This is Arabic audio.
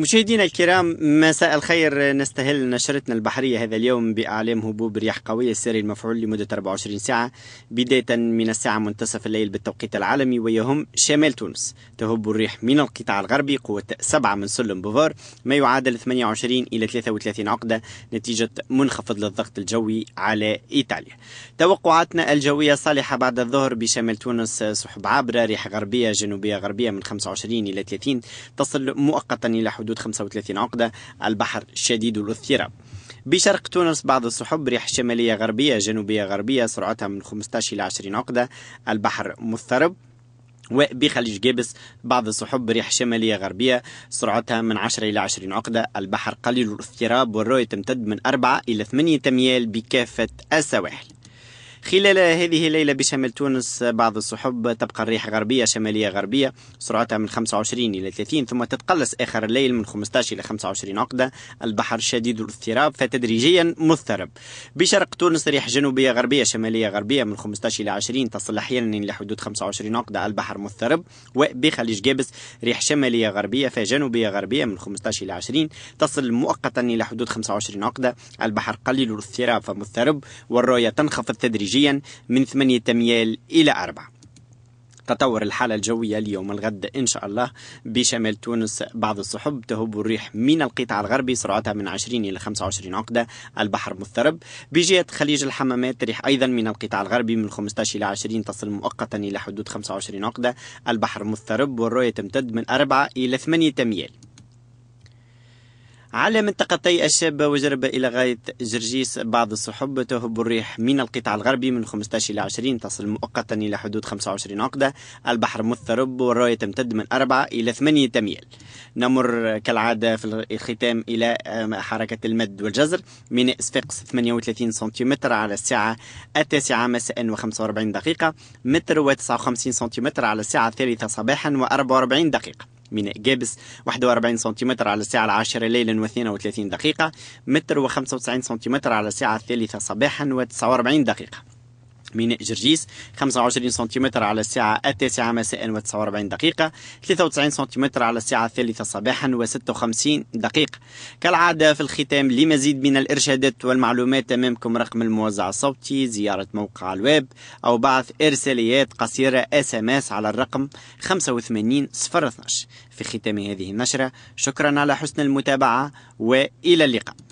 مشاهدينا الكرام مساء الخير نستهل نشرتنا البحرية هذا اليوم بأعلام هبوب رياح قوية الساري المفعول لمدة 24 ساعة بداية من الساعة منتصف الليل بالتوقيت العالمي ويهم شمال تونس تهب الريح من القطاع الغربي قوة 7 من سلم بوفار ما يعادل 28 إلى 33 عقدة نتيجة منخفض للضغط الجوي على إيطاليا توقعاتنا الجوية صالحة بعد الظهر بشمال تونس سحب عابرة ريح غربية جنوبية غربية من 25 إلى 30 تصل مؤقتا إلى حدود حدود 35 عقدة البحر شديد الاثيرة بشرق تونس بعض السحب ريح شمالية غربية جنوبية غربية سرعتها من 15 إلى 20 عقدة البحر مضطرب وبخليج جابس بعض السحب ريح شمالية غربية سرعتها من 10 إلى 20 عقدة البحر قليل الاضطراب والرؤية تمتد من 4 إلى 8 أميال بكافة السواحل خلال هذه الليلة بشمال تونس بعض السحب تبقى الريح غربية شمالية غربية سرعتها من 25 إلى 30 ثم تتقلص آخر الليل من 15 إلى 25 عقدة البحر شديد الاضطراب فتدريجيا مضطرب بشرق تونس ريح جنوبية غربية شمالية غربية من 15 إلى 20 تصل أحيانا إلى حدود 25 عقدة البحر مضطرب وبخليج جابس ريح شمالية غربية فجنوبية غربية من 15 إلى 20 تصل مؤقتا إلى حدود 25 عقدة البحر قليل الاضطراب فمضطرب والرؤية تنخفض تدريجيا خارجيا من 8 أميال إلى 4 تطور الحالة الجوية اليوم الغد إن شاء الله بشمال تونس بعض السحب تهب الريح من القطاع الغربي سرعتها من 20 إلى 25 عقدة البحر مضطرب بجهة خليج الحمامات ريح أيضا من القطاع الغربي من 15 إلى 20 تصل مؤقتا إلى حدود 25 عقدة البحر مضطرب والرؤية تمتد من 4 إلى 8 أميال على منطقتي الشابة وجرب إلى غاية جرجيس بعض السحب تهب الريح من القطاع الغربي من 15 إلى 20 تصل مؤقتا إلى حدود 25 عقدة البحر مضطرب والراية تمتد من 4 إلى 8 أميال نمر كالعادة في الختام إلى حركة المد والجزر ميناء صفاقس 38 سنتيمتر على الساعة التاسعة مساء و45 دقيقة متر و59 سنتيمتر على الساعة الثالثة صباحا و44 دقيقة من جابس 41 سنتيمتر على الساعة العاشرة ليلا و32 دقيقة متر و95 سنتيمتر على الساعة الثالثة صباحا و49 دقيقة ميناء جرجيس 25 سنتيمتر على الساعة التاسعة مساء و49 دقيقة 93 سنتيمتر على الساعة الثالثة صباحا و56 دقيقة كالعادة في الختام لمزيد من الإرشادات والمعلومات أمامكم رقم الموزع الصوتي زيارة موقع الويب أو بعث إرساليات قصيرة اس ام اس على الرقم 85012 في ختام هذه النشرة شكرا على حسن المتابعة وإلى اللقاء